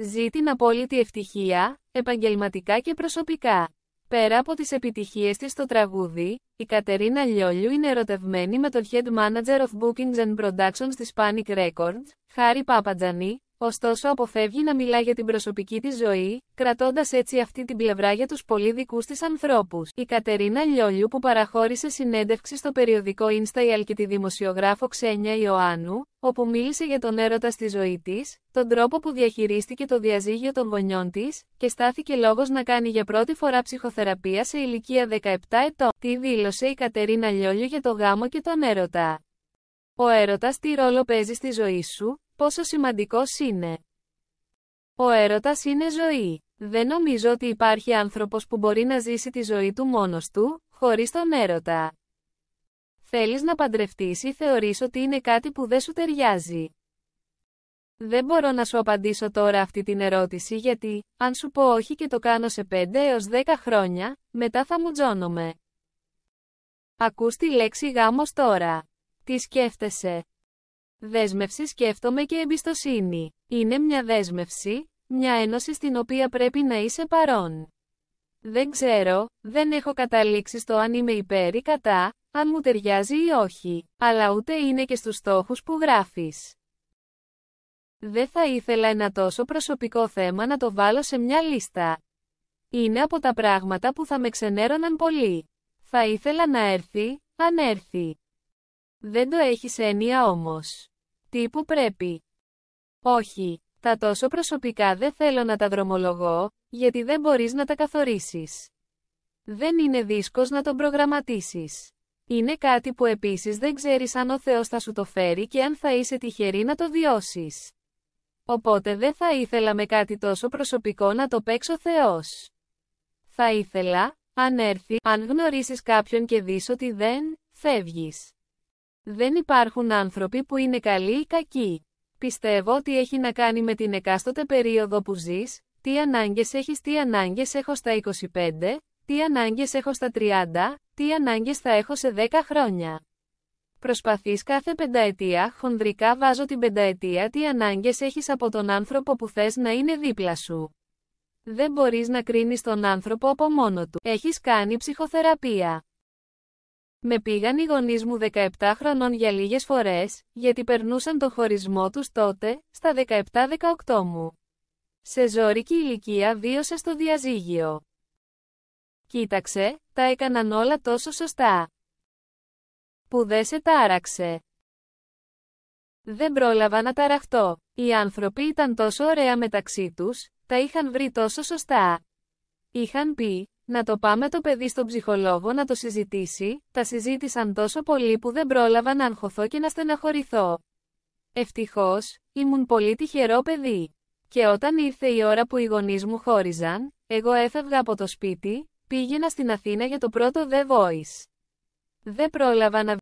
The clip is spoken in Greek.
Ζει την απόλυτη ευτυχία, επαγγελματικά και προσωπικά. Πέρα από τις επιτυχίες της στο τραγούδι, η Κατερίνα Λιόλιου είναι ερωτευμένη με τον Head Manager of Bookings and Productions της Panic Records, Χάρη Παπατζανή, Ωστόσο αποφεύγει να μιλά για την προσωπική της ζωή, κρατώντας έτσι αυτή την πλευρά για τους πολύ δικούς της ανθρώπους. Η Κατερίνα Λιόλιου που παραχώρησε συνέντευξη στο περιοδικό Insta η τη δημοσιογράφο Ξένια Ιωάννου, όπου μίλησε για τον έρωτα στη ζωή της, τον τρόπο που διαχειρίστηκε το διαζύγιο των γονιών της και στάθηκε λόγος να κάνει για πρώτη φορά ψυχοθεραπεία σε ηλικία 17 ετών. Τι δήλωσε η Κατερίνα Λιόλιου για το γάμο και τον έρωτα. Ο έρωτας τι ρόλο παίζει στη ζωή σου, πόσο σημαντικός είναι. Ο έρωτας είναι ζωή. Δεν νομίζω ότι υπάρχει άνθρωπος που μπορεί να ζήσει τη ζωή του μόνος του, χωρίς τον έρωτα. Θέλεις να παντρευτείς ή θεωρείς ότι είναι κάτι που δεν σου ταιριάζει. Δεν μπορώ να σου απαντήσω τώρα αυτή την ερώτηση γιατί, αν σου πω όχι και το κάνω σε 5 έως 10 χρόνια, μετά θα μου τζώνομαι. Ακούς τη λέξη γάμος τώρα. Τι σκέφτεσαι, Δέσμευση σκέφτομαι και εμπιστοσύνη. Είναι μια δέσμευση, μια ένωση στην οποία πρέπει να είσαι παρόν. Δεν ξέρω, δεν έχω καταλήξει στο αν είμαι υπέρ ή κατά, αν μου ταιριάζει ή όχι, αλλά ούτε είναι και στους στόχους που γράφεις. Δεν θα ήθελα ένα τόσο προσωπικό θέμα να το βάλω σε μια λίστα. Είναι από τα πράγματα που θα με ξενέρωναν πολύ. Θα ήθελα να έρθει, αν έρθει. Δεν το έχεις έννοια όμως. Τι που πρέπει. Όχι, τα τόσο προσωπικά δεν θέλω να τα δρομολογώ, γιατί δεν μπορείς να τα καθορίσεις. Δεν είναι δίσκος να τον προγραμματίσεις. Είναι κάτι που επίσης δεν ξέρεις αν ο Θεός θα σου το φέρει και αν θα είσαι τυχερή να το διώσεις. Οπότε δεν θα ήθελα με κάτι τόσο προσωπικό να το παίξω Θεός. Θα ήθελα, αν έρθει, αν γνωρίσεις κάποιον και δεις ότι δεν, φεύγεις. Δεν υπάρχουν άνθρωποι που είναι καλοί ή κακοί. Πιστεύω ότι έχει να κάνει με την εκάστοτε περίοδο που ζεις, τι ανάγκες έχεις, τι ανάγκες έχω στα 25, τι ανάγκες έχω στα 30, τι ανάγκες θα έχω σε 10 χρόνια. Προσπαθείς κάθε πενταετία, χονδρικά βάζω την πενταετία τι ανάγκες έχεις από τον άνθρωπο που θες να είναι δίπλα σου. Δεν μπορείς να κρίνεις τον άνθρωπο από μόνο του. Έχεις κάνει ψυχοθεραπεία. Με πήγαν οι γονείς μου 17 χρονών για λίγες φορές, γιατί περνούσαν το χωρισμό τους τότε, στα 17-18 μου. Σε ζωρική ηλικία βίωσα στο διαζύγιο. Κοίταξε, τα έκαναν όλα τόσο σωστά. Που δεν σε τάραξε. Δεν πρόλαβα να ταραχτώ. Οι άνθρωποι ήταν τόσο ωραία μεταξύ τους, τα είχαν βρει τόσο σωστά. Είχαν πει, να το πάμε το παιδί στον ψυχολόγο να το συζητήσει, τα συζήτησαν τόσο πολύ που δεν πρόλαβα να αγχωθώ και να στεναχωρηθώ. Ευτυχώς, ήμουν πολύ τυχερό παιδί. Και όταν ήρθε η ώρα που οι γονείς μου χώριζαν, εγώ έφευγα από το σπίτι, πήγαινα στην Αθήνα για το πρώτο The Voice. Δεν πρόλαβα να